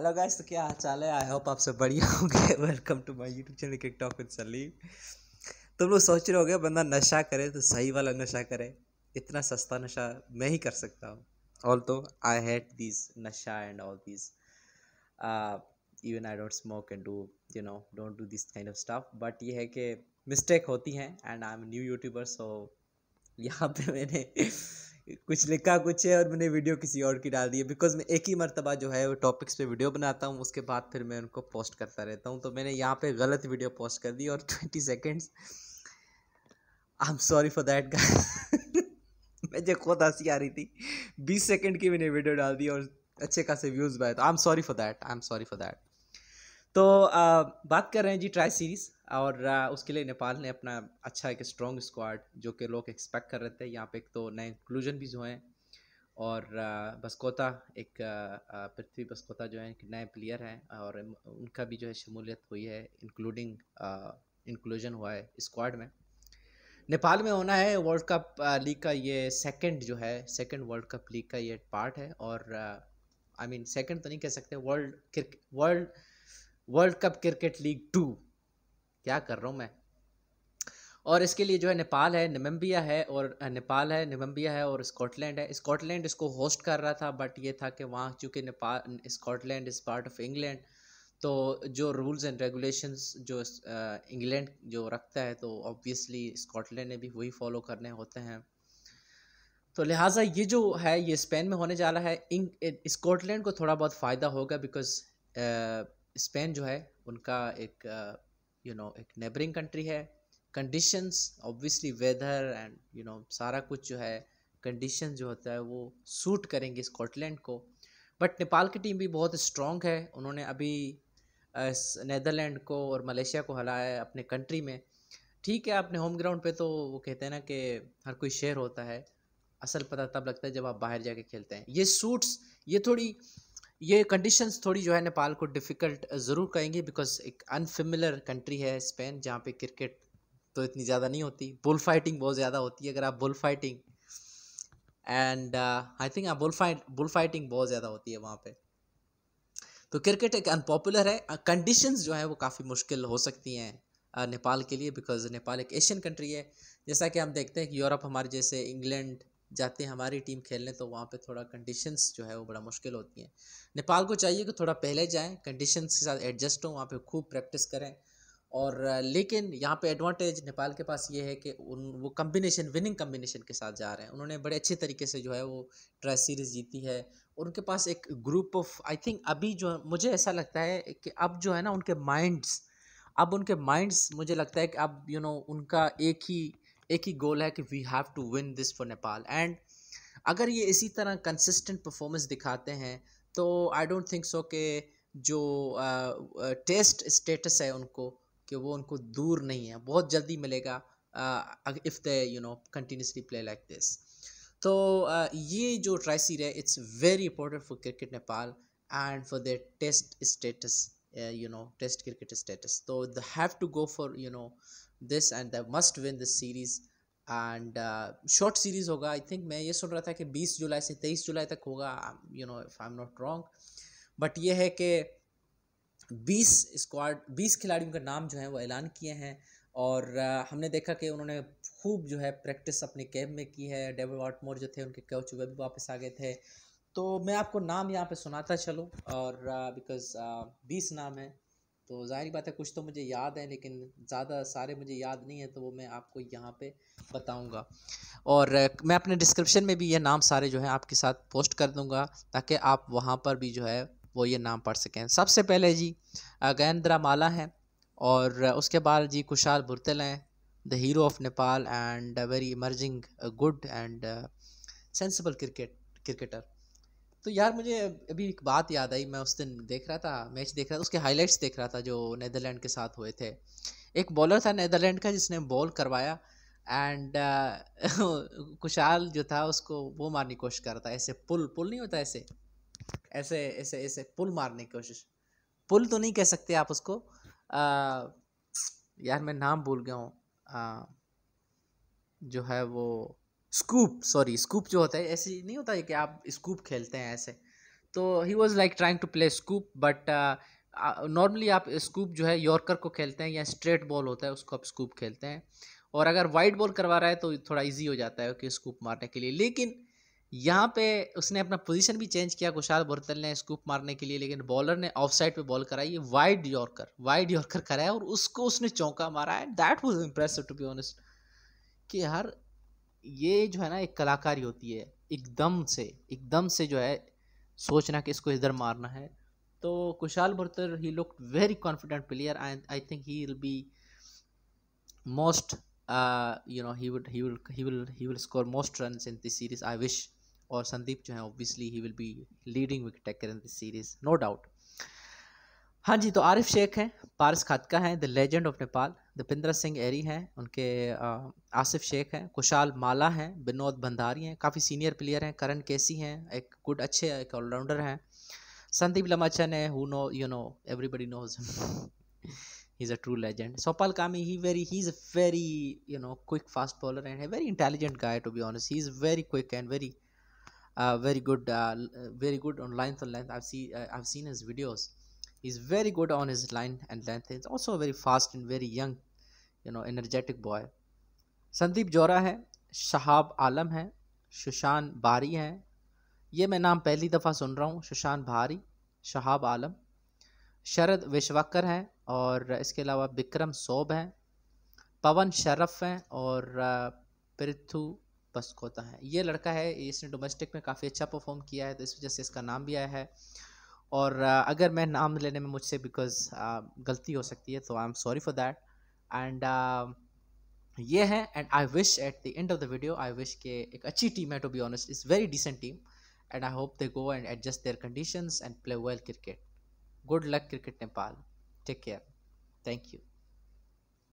Hello guys तो क्या हाल है आई होप आप सब बढ़िया होंगे welcome to my YouTube channel Crick Talk with Saleem तुम लोग सोच रहे होगे बंदा नशा करे तो सही वाला नशा करे इतना सस्ता नशा मैं ही कर सकता हूँ ऑल तो आई हेट दिस नशा and all this even I don't smoke and do you know don't do this kind of stuff but ये है कि मिस्टेक होती हैं and I am new YouTuber so यहाँ पे मैंने कुछ लिखा कुछ है और मैंने वीडियो किसी और की डाल दी है बिकॉज मैं एक ही मरतबा जो है वो टॉपिक्स पे वीडियो बनाता हूँ उसके बाद फिर मैं उनको पोस्ट करता रहता हूँ तो मैंने यहाँ पे गलत वीडियो पोस्ट कर दी और twenty seconds I am sorry for that का मुझे खुद हंसी आ रही थी बीस सेकेंड की मैंने वीडियो डाल दी और अच्छे खासे व्यूज़ पाए तो I am sorry for that I am sorry for that तो आ, बात कर रहे हैं जी ट्राई सीरीज़ और आ, उसके लिए नेपाल ने अपना अच्छा एक स्ट्रॉन्ग स्क्वाड जो कि लोग एक्सपेक्ट कर रहे थे यहाँ पे एक तो नए इंक्लूजन भी जो हैं और बस्कोता एक पृथ्वी बस्कोता जो है एक नए प्लेयर हैं और उनका भी जो है शमूलियत हुई है इंक्लूडिंग इंक्लूजन हुआ है स्क्वाड में नेपाल में होना है वर्ल्ड कप लीग का ये सेकंड जो है सेकंड वर्ल्ड कप लीग का ये पार्ट है और आई मीन सेकंड तो नहीं कह सकते world world world cup cricket league two क्या कर रहा हूँ मैं और इसके लिए जो है नेपाल है निम्बिया है और नेपाल है निम्बिया है और स्कॉटलैंड है स्कॉटलैंड इसको होस्ट कर रहा था बट ये था कि वहाँ चूँकि Nepal Scotland is part of England तो जो रूल्स एंड रेगुलेशंस जो इंग्लैंड जो रखता है तो ऑब्वियसली स्कॉटलैंड ने भी वही फॉलो करने होते हैं तो लिहाजा ये जो है ये स्पेन में होने जा रहा है स्कॉटलैंड को थोड़ा बहुत फ़ायदा होगा बिकॉज स्पेन जो है उनका एक यू नो एक नेबरिंग कंट्री है conditions obviously weather and you know सारा कुछ जो है कंडीशन जो होता है वो सूट करेंगे स्कॉटलैंड को बट नेपाल की टीम भी बहुत स्ट्रॉन्ग है उन्होंने अभी नदरलैंड को और मलेशिया को हराया अपने कंट्री में ठीक है अपने होम ग्राउंड पे तो वो कहते हैं ना कि हर कोई शेयर होता है असल पता तब लगता है जब आप बाहर जाके खेलते हैं ये सूट्स ये थोड़ी ये कंडीशंस थोड़ी जो है नेपाल को डिफ़िकल्ट ज़रूर कहेंगे बिकॉज एक अनफेमिलर कंट्री है स्पेन जहाँ पे क्रिकेट तो इतनी ज़्यादा नहीं होती बुल फाइटिंग बहुत ज़्यादा होती है अगर आप bull fighting and I think आप बुल फाइट बुल फाइटिंग बहुत ज़्यादा होती है वहाँ पे तो क्रिकेट एक अनपॉपुलर है कंडीशंस जो है वो काफ़ी मुश्किल हो सकती हैं नेपाल के लिए बिकॉज नेपाल एक एशियन कंट्री है जैसा कि हम देखते हैं कि यूरोप हमारे जैसे इंग्लैंड जाते हैं हमारी टीम खेलने तो वहाँ पे थोड़ा कंडीशंस जो है वो बड़ा मुश्किल होती हैं नेपाल को चाहिए कि थोड़ा पहले जाएं कंडीशंस के साथ एडजस्ट हों वहाँ पे खूब प्रैक्टिस करें और लेकिन यहाँ पे एडवांटेज नेपाल के पास ये है कि उन वो कम्बिनेशन विनिंग कम्बिनेशन के साथ जा रहे हैं उन्होंने बड़े अच्छे तरीके से जो है वो ट्राई सीरीज़ जीती है और उनके पास एक ग्रुप ऑफ आई थिंक अभी जो मुझे ऐसा लगता है कि अब जो है ना उनके माइंड्स अब उनके माइंड्स मुझे लगता है कि अब यू you नो know, उनका एक ही एक ही गोल है कि we have to win this for Nepal and अगर ये इसी तरह कंसिस्टेंट परफॉर्मेंस दिखाते हैं तो आई डोंट थिंक सो के जो टेस्ट स्टेटस है उनको कि वो उनको दूर नहीं है बहुत जल्दी मिलेगा if they you know continuously play like this तो uh, ये जो ट्राइसी है it's very important for cricket Nepal and for their test status uh, you know test cricket status so they have to go for you know this and they must win this series and short series होगा I think मैं ये सुन रहा था कि 20 जुलाई से 23 जुलाई तक होगा you know if I am not wrong but ये है कि 20 स्क्वाड 20 खिलाड़ियों का नाम जो है वो ऐलान किए हैं और uh, हमने देखा कि उन्होंने खूब जो है प्रैक्टिस अपने कैब में की है डेविड वाटमोर जो थे उनके कोच वह भी वापस आ गए थे तो मैं आपको नाम यहाँ पे सुनाता चलूँ और बिकॉज़ बीस नाम है तो जाहिर बात है कुछ तो मुझे याद है लेकिन ज़्यादा सारे मुझे याद नहीं है तो वो मैं आपको यहाँ पे बताऊँगा और uh, मैं अपने डिस्क्रिप्शन में भी ये नाम सारे जो है आपके साथ पोस्ट कर दूँगा ताकि आप वहाँ पर भी जो है वो ये नाम पढ़ सकें सबसे पहले जी गेंद्रा माला हैं और उसके बाद जी कुशाल बुरतल हैं the hero of Nepal and very emerging good and sensible cricket cricketer तो यार मुझे अभी एक बात याद आई मैं उस दिन देख रहा था मैच देख रहा था उसके हाईलाइट्स देख रहा था जो नैदरलैंड के साथ हुए थे एक बॉलर था नैदरलैंड का जिसने बॉल करवाया एंड uh, कुशाल जो था उसको वो मारने की कोशिश कर रहा था ऐसे पुल पुल नहीं होता ऐसे ऐसे ऐसे ऐसे पुल मारने की कोशिश पुल तो नहीं कह सकते आप उसको uh, यार मैं नाम भूल गया हूँ uh, जो है वो स्कूप सॉरी स्कूप जो होता है ऐसे नहीं होता है कि आप स्कूप खेलते हैं ऐसे तो he was like trying to play scoop but normally आप स्कूप जो है यॉर्कर को खेलते हैं या स्ट्रेट बॉल होता है उसको आप स्कूप खेलते हैं और अगर वाइड बॉल करवा रहा है तो थोड़ा इजी हो जाता है कि स्कूप मारने के लिए लेकिन यहाँ पे उसने अपना पोजीशन भी चेंज किया कुशाल बोरतल ने स्कूप मारने के लिए लेकिन बॉलर ने ऑफ साइड पर बॉल कराई वाइड यॉर्कर वाइड यॉर्कर कराया और उसको उसने चौका मारा है that was impressive to be honest कि यार ये जो है ना एक कलाकारी होती है एकदम से एकदम से जो है सोचना कि इसको इधर मारना है तो Kushal Bhurtel he look very confident player and I think he will be most you know he would he will he will he will score most run in this series I wish और संदीप जो है obviously he will be leading wicket taker in this series no doubt हाँ जी तो आरिफ शेख हैं पारस खातका हैं the legend of Nepal Dipendra Singh Airee हैं उनके आसिफ शेख हैं कुशाल माला हैं विनोद भंडारी हैं काफ़ी सीनियर प्लेयर हैं करण केसी हैं एक गुड अच्छे एक ऑलराउंडर हैं संदीप लमाचन है who no you know everybody knows he is a true legend Sompal Kami he very he is very you know quick fast bowler and very intelligent guy to be honest he is very quick and very very good very good on line on line I seen his videos he's very good on his line and length. He's also a very fast and very young, you know, energetic boy. Sandeep Jora है शहाब आलम shushan bari बारी हैं ये मैं नाम पहली दफ़ा सुन रहा हूँ bari भारी शहाब आलम शरद hai हैं और इसके अलावा बिक्रम सोब हैं पवन शरफ हैं और बस बस्कोता है ये लड़का है इसने डोमेस्टिक में काफ़ी अच्छा परफॉर्म किया है तो इस वजह से इसका नाम भी आया है और अगर मैं नाम लेने में मुझसे बिकॉज गलती हो सकती है तो I am sorry for that and ये है and I wish at the end of the video I wish के एक अच्छी टीम है to be honest is very decent team and I hope they go and adjust their conditions and play well cricket good luck cricket Nepal take care thank you